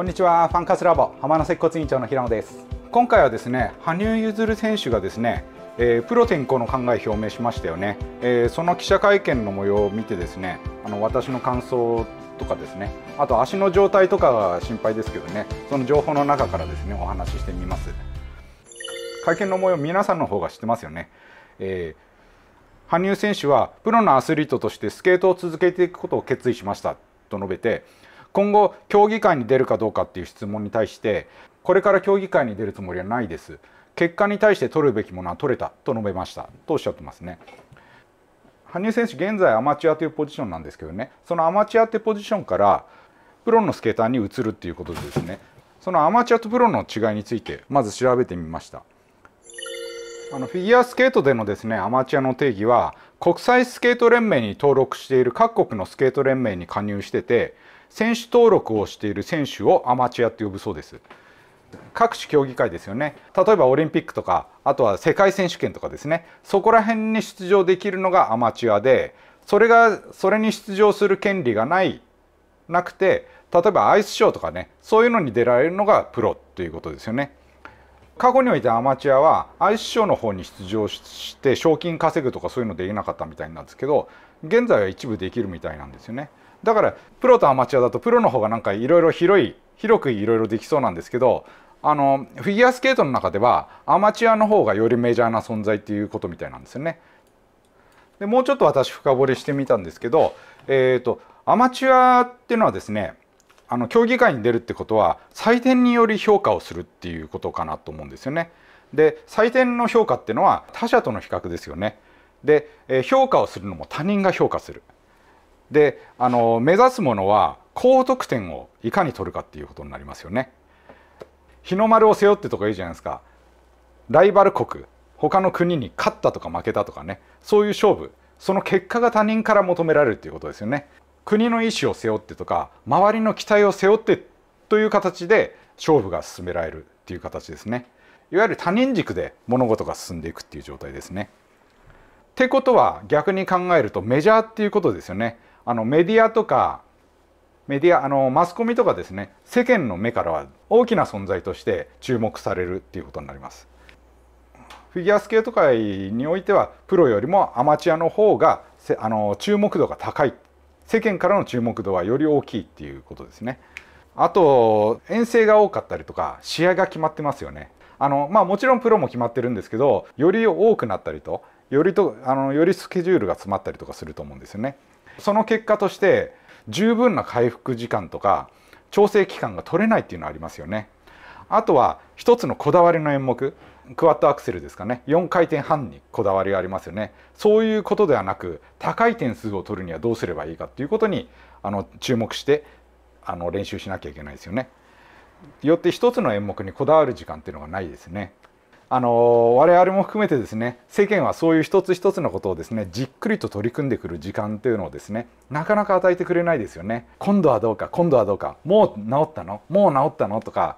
こんにちはファンカスラボ浜野接骨院長の平野です今回はですね羽生結弦選手がですねえー、プロ転向の考え表明しましたよね、えー、その記者会見の模様を見てですねあの私の感想とかですねあと足の状態とかが心配ですけどねその情報の中からですねお話ししてみます会見の模様皆さんの方が知ってますよね、えー、羽生選手はプロのアスリートとしてスケートを続けていくことを決意しましたと述べて今後協議会に出るかどうかっていう質問に対してこれから協議会に出るつもりはないです結果に対して取るべきものは取れたと述べましたとおっしゃってますね羽生選手現在アマチュアというポジションなんですけどねそのアマチュアってポジションからプロのスケーターに移るっていうことでですねそのアマチュアとプロの違いについてまず調べてみましたあのフィギュアスケートでのですねアマチュアの定義は国際スケート連盟に登録している各国のスケート連盟に加入してて選手登録をしている選手をアマチュアって呼ぶそうです。各種競技会ですよね例えばオリンピックとかあとは世界選手権とかですねそこら辺に出場できるのがアマチュアでそれがそれに出場する権利がないなくて例えばアイスショーとかねそういうのに出られるのがプロということですよね。過去においてアマチュアはアイスショーの方に出場して賞金稼ぐとかそういうのできなかったみたいなんですけど現在は一部できるみたいなんですよね。だからプロとアマチュアだとプロの方がなんかいろいろ広い広くいろいろできそうなんですけどあのフィギュアスケートの中ではアマチュアの方がよりメジャーな存在っていうことみたいなんですよね。でもうちょっと私深掘りしてみたんですけど、えーと、アマチュアっていうのはですねあの競技会に出るってことは採点により評価をするっていうことかなと思うんですよね。で採点の評価っていうのは他者との比較ですよね。で評価をするのも他人が評価する。であの目指すものは高得点をいかに取るかっていうことになりますよね。日の丸を背負ってとかいいじゃないですかライバル国他の国に勝ったとか負けたとかねそういう勝負その結果が他人から求められるっていうことですよね。国の意思を背負ってとか周りの期待を背負ってという形で勝負が進められるっていう形ですね。いわゆる他人軸で物事が進んでいくっていう状態ですね。ってことは逆に考えるとメジャーっていうことですよね。あのメディアとかメディアあのマスコミとかですね世間の目からは大きな存在として注目されるっていうことになりますフィギュアスケート界においてはプロよりもアマチュアの方があの注目度が高い世間からの注目度はより大きいっていうことですねあと遠征が多かったりとか試合が決まってますよねあのまあもちろんプロも決まってるんですけどより多くなったりとよりとあのよりスケジュールが詰まったりとかすると思うんですよねその結果として十分な回復時間とか調整期間が取れないっていうのはありますよね。あとは一つのこだわりの演目クワッドアクセルですかね4回転半にこだわりがありますよねそういうことではなく高い点数を取るにはどうすればいいかっていうことにあの注目してあの練習しなきゃいけないですよね。よって一つの演目にこだわる時間っていうのがないですね。あの我々も含めてですね世間はそういう一つ一つのことをですねじっくりと取り組んでくる時間というのをですねなかなか与えてくれないですよね今度はどうか今度はどうかもう治ったのもう治ったのとか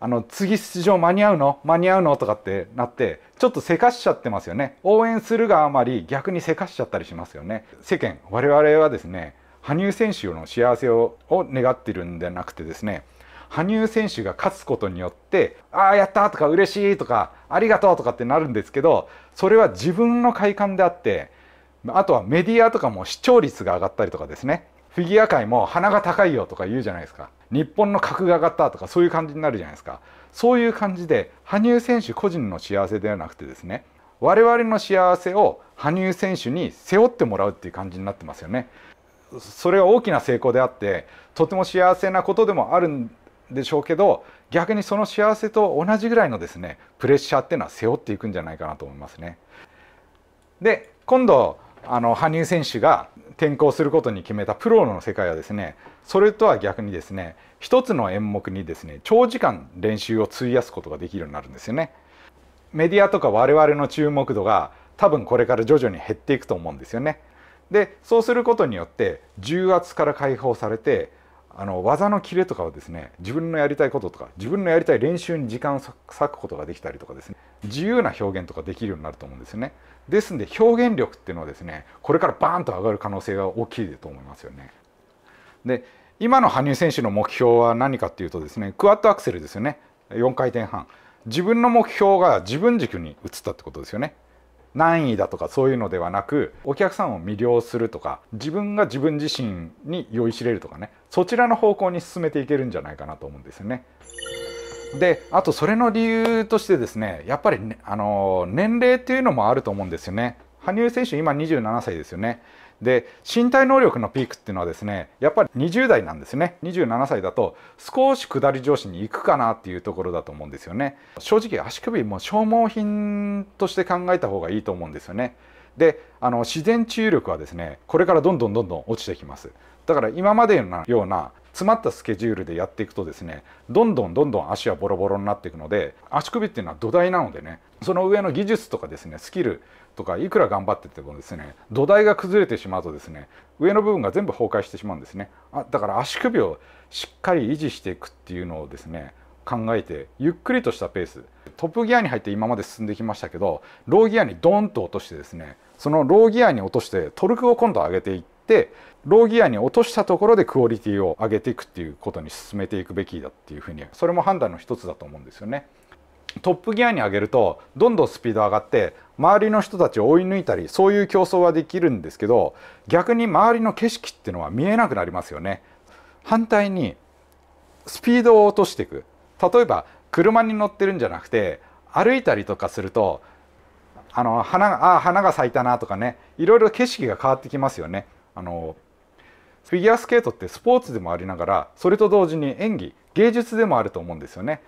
あの次出場間に合うの間に合うのとかってなってちょっとせかしちゃってますよね応援するがあまり逆にせかしちゃったりしますよね世間我々はですね羽生選手の幸せを願ってるんではなくてですね羽生選手が勝つことによってああやったとか嬉しいとかありがとうとかってなるんですけどそれは自分の快感であってあとはメディアとかも視聴率が上がったりとかですねフィギュア界も鼻が高いよとか言うじゃないですか日本の格が上がったとかそういう感じになるじゃないですかそういう感じで羽生選手個人の幸せではなくてですね我々の幸せを羽生選手に背負ってもらうっていう感じになってますよねそれは大きな成功であってとても幸せなことでもあるんでしょうけど逆にその幸せと同じぐらいのですねプレッシャーっていうのは背負っていくんじゃないかなと思いますね。で今度あの羽生選手が転向することに決めたプロの世界はですねそれとは逆にですね一つの演目にですね長時間練習を費やすことができるようになるんですよね。メディアとか我々の注目度が多分これから徐々に減っていくと思うんですよね。でそうすることによって重圧から解放されてあの技のキレとかはですね自分のやりたいこととか自分のやりたい練習に時間を割くことができたりとかですね自由な表現とかできるようになると思うんですよねですんで表現力っていうのはですねこれからバーンと上がる可能性が大きいと思いますよねで今の羽生選手の目標は何かっていうとですねクワッドアクセルですよね4回転半自分の目標が自分軸に移ったってことですよね難易だとかそういうのではなくお客さんを魅了するとか自分が自分自身に酔いしれるとかねそちらの方向に進めていけるんじゃないかなと思うんですよね。であとそれの理由としてですねやっぱり、ね、あの年齢っていうのもあると思うんですよね。羽生選手今27歳ですよねで身体能力のピークっていうのはですねやっぱり20代なんですね27歳だと少し下り上司に行くかなっていうところだと思うんですよね正直足首も消耗品として考えた方がいいと思うんですよねであの自然治癒力はですねこれからどんどんどんどん落ちてきますだから今までのような詰まったスケジュールでやっていくとですねどんどんどんどん足はボロボロになっていくので足首っていうのは土台なのでねその上の技術とかですねスキルとかいくら頑張っててもですね土台が崩れてしまうとですね上の部分が全部崩壊してしまうんですねあだから足首をしっかり維持していくっていうのをですね考えてゆっくりとしたペーストップギアに入って今まで進んできましたけどローギアにドーンと落としてですねそのローギアに落としてトルクを今度上げていってってローギアに落としたところでクオリティを上げていくっていうことに進めていくべきだっていうふうにそれも判断の一つだと思うんですよね。トップギアに上げるとどんどんスピード上がって周りの人たちを追い抜いたりそういう競争はできるんですけど逆に周りの景色っていうのは見えなくなりますよね。反対にスピードを落としていく例えば車に乗ってるんじゃなくて歩いたりとかするとあの花あ花が咲いたなとかねいろいろ景色が変わってきますよね。あのフィギュアスケートってスポーツでもありながらそれと同時に演技芸術でもあると思うんですよね。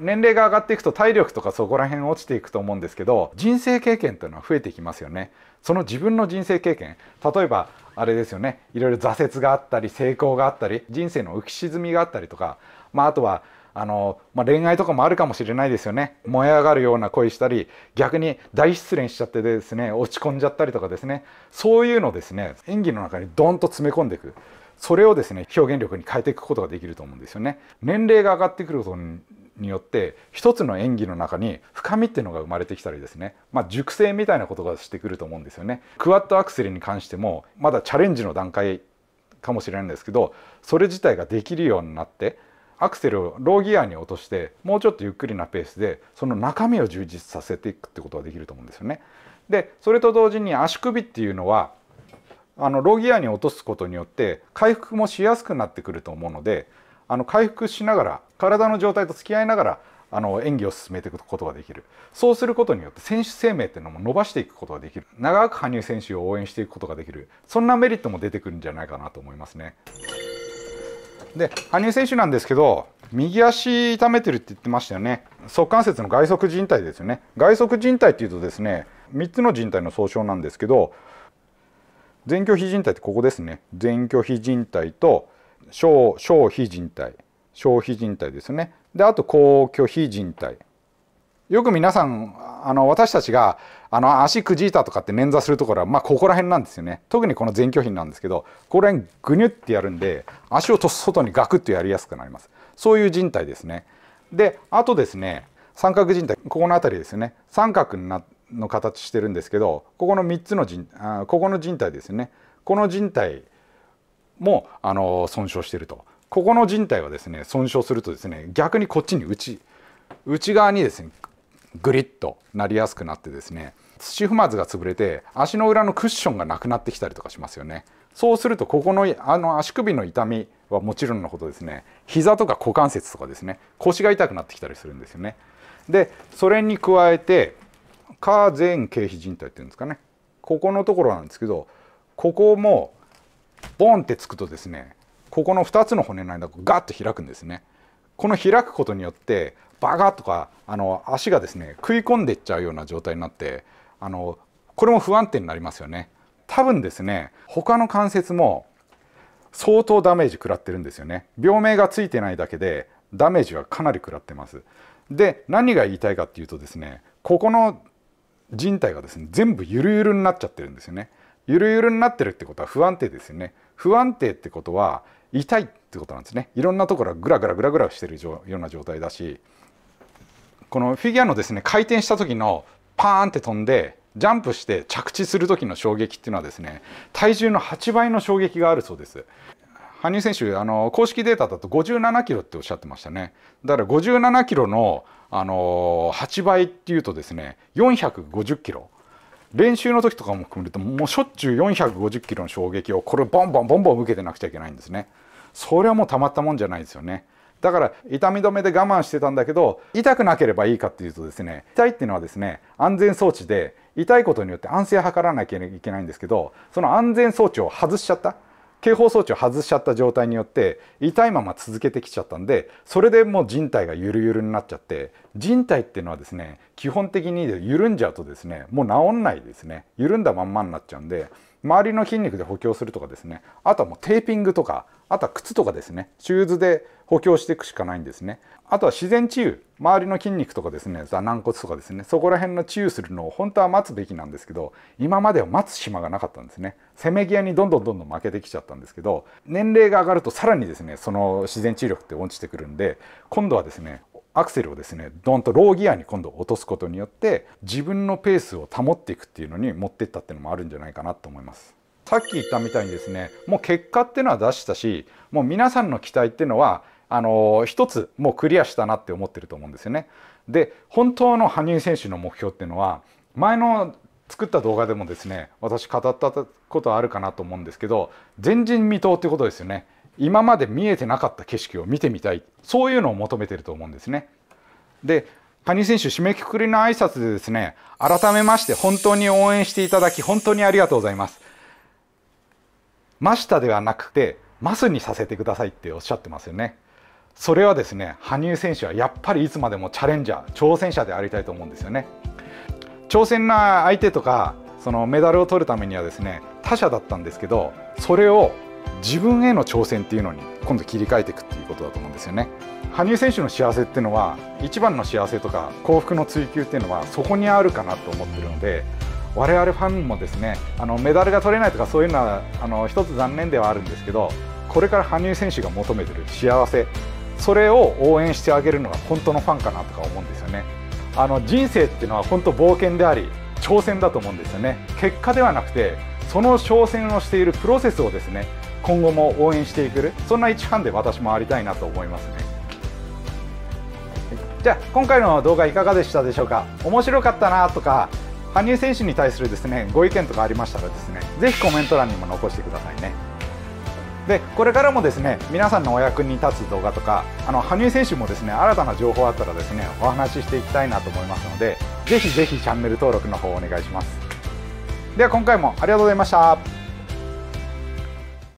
年齢が上がっていくと体力とかそこら辺落ちていくと思うんですけど人生経験というのは増えてきますよねその自分の人生経験例えばあれですよねいろいろ挫折があったり成功があったり人生の浮き沈みがあったりとか、まあ、あとはあの、まあ、恋愛とかもあるかもしれないですよね燃え上がるような恋したり逆に大失恋しちゃってですね落ち込んじゃったりとかですねそういうのですね演技の中にドンと詰め込んでいくそれをですね表現力に変えていくことができると思うんですよね。年齢が上がってくることによって一つの演技の中に深みっていうのが生まれてきたりですね、まあ、熟成みたいなことがしてくると思うんですよね。クワッドアクセルに関してもまだチャレンジの段階かもしれないんですけどそれ自体ができるようになってアクセルをローギアに落としてもうちょっとゆっくりなペースでその中身を充実させていくってことができると思うんですよね。でそれと同時に足首っていうのはあのローギアに落とすことによって回復もしやすくなってくると思うのであの回復しながら体の状態と付き合いながらあの演技を進めていくことができるそうすることによって選手生命っていうのも伸ばしていくことができる長く羽生選手を応援していくことができるそんなメリットも出てくるんじゃないかなと思いますね。で羽生選手なんですけど右足痛めてるって言ってましたよね足関節の外側靭帯ですよね外側靭帯っていうとですね3つの靭帯の総称なんですけど前鋸非靭帯ってここですね前鋸非靭帯と小小非靭帯小非靭帯ですねであと高鋸非靭帯よく皆さんあの私たちがあの足くじいたとかって捻挫するところはまあここら辺なんですよね特にこの前鋸品なんですけどここら辺ぐにゅってやるんで足をと外にガクッとやりやすくなりますそういう人体ですねであとですね三角人体ここの辺りですよね三角の形してるんですけどここの3つの人あここの人体ですねこの人体もあの損傷してるとここの人体はですね損傷するとですね逆にこっちに内内側にですねグリッとなりやすくなってですね土踏まずが潰れて足の裏のクッションがなくなってきたりとかしますよねそうするとここのあの足首の痛みはもちろんのことですね膝とか股関節とかですね腰が痛くなってきたりするんですよねでそれに加えて下前経皮靭帯っていうんですかねここのところなんですけどここもボンってつくとですねここの2つの骨の間がガッと開くんですねこの開くことによってバガとかあの足がですね食い込んでっちゃうような状態になってあのこれも不安定になりますよね多分ですね他の関節も相当ダメージ食らってるんですよね病名がついてないだけでダメージはかなり食らってますで何が言いたいかっていうとですねここの人体がですね全部ゆるゆるになっちゃってるんですよねゆるゆるになってるってことは不安定ですよね不安定ってことは痛いってことなんですねいろんなところがグラグラグラグラしてるような状態だしこのフィギュアのですね回転した時のパーンって飛んでジャンプして着地する時の衝撃っていうのはですね体重の8倍の衝撃があるそうです羽生選手あの公式データだと57キロっておっしゃってましたねだから57キロのあの8倍っていうとですね450キロ練習の時とかも含めるともうしょっちゅう450キロの衝撃をこれボンボンボンボン受けてなくちゃいけないんですねそれはもうたまったもんじゃないですよねだから痛み止めで我慢してたんだけど痛くなければいいかっていうとですね痛いっていうのはですね安全装置で痛いことによって安静を図らなきゃいけないんですけどその安全装置を外しちゃった警報装置を外しちゃった状態によって痛いまま続けてきちゃったんでそれでもう人体がゆるゆるになっちゃって人体っていうのはですね基本的に緩んじゃうとですねもう治んないですね緩んだまんまになっちゃうんで周りの筋肉で補強するとかですねあとはもうテーピングとかあとは靴とかですねシューズで補強していくしかないんですねあとは自然治癒周りの筋肉とかですね座軟骨とかですねそこら辺の治癒するのを本当は待つべきなんですけど今までは待つ島がなかったんですねせめぎ合いにどんどんどんどん負けてきちゃったんですけど年齢が上がるとさらにですねその自然治癒力って落ちてくるんで今度はですねアクセルをですねドンとローギアに今度落とすことによって自分のペースを保っていくっていうのに持ってったっていうのもあるんじゃないかなと思います。さっき言ったみたいにですねもう結果っていうのは出したしもう皆さんの期待っていうのはあの一つもうクリアしたなって思ってると思うんですよね。で本当の羽生選手の目標っていうのは前の作った動画でもですね私語ったことあるかなと思うんですけど前人未到ってことですよね今まで見えてなかった景色を見てみたいそういうのを求めてると思うんですね。で羽生選手締めくくりの挨拶でですね改めまして本当に応援していただき本当にありがとうございます。真下ではなくてマスにさせてくださいっておっしゃってますよね。それはですね羽生選手はやっぱりいつまでもチャレンジャー挑戦者でありたいと思うんですよね。挑戦の相手とかそのメダルを取るためにはですね他者だったんですけどそれを自分への挑戦っていうのに今度切り替えていくっていうことだと思うんですよね羽生選手の幸せっていうのは一番の幸せとか幸福の追求っていうのはそこにあるかなと思ってるので我々ファンもですねあのメダルが取れないとかそういうのはあの一つ残念ではあるんですけどこれから羽生選手が求めてる幸せそれを応援してあげるのが本当のファンかなとか思うんですよねあの人生っていうのは本当冒険であり挑戦だと思うんですよね結果ではなくてその挑戦をしているプロセスをですね今後も応援していくそんな一ファンで私もありたいなと思いますねじゃあ今回の動画いかがでしたでしょうか面白かったなとか羽生選手に対するですねご意見とかありましたらですねぜひコメント欄にも残してくださいねでこれからもですね皆さんのお役に立つ動画とかあの羽生選手もですね新たな情報あったらですねお話ししていきたいなと思いますのでぜひぜひチャンネル登録の方お願いしますでは今回もありがとうございました